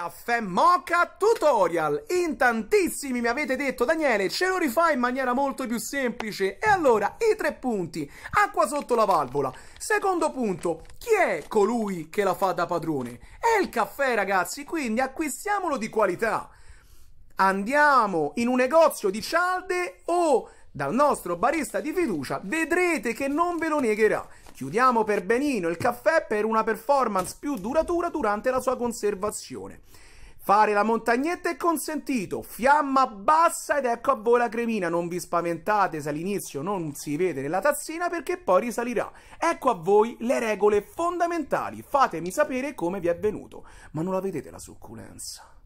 Caffè Mocha Tutorial! In tantissimi mi avete detto, Daniele, ce lo rifai in maniera molto più semplice. E allora, i tre punti. Acqua sotto la valvola. Secondo punto, chi è colui che la fa da padrone? È il caffè, ragazzi, quindi acquistiamolo di qualità. Andiamo in un negozio di cialde o dal nostro barista di fiducia, vedrete che non ve lo negherà. Chiudiamo per benino il caffè per una performance più duratura durante la sua conservazione. Fare la montagnetta è consentito, fiamma bassa ed ecco a voi la cremina, non vi spaventate se all'inizio non si vede nella tazzina perché poi risalirà. Ecco a voi le regole fondamentali, fatemi sapere come vi è venuto, ma non la vedete la succulenza.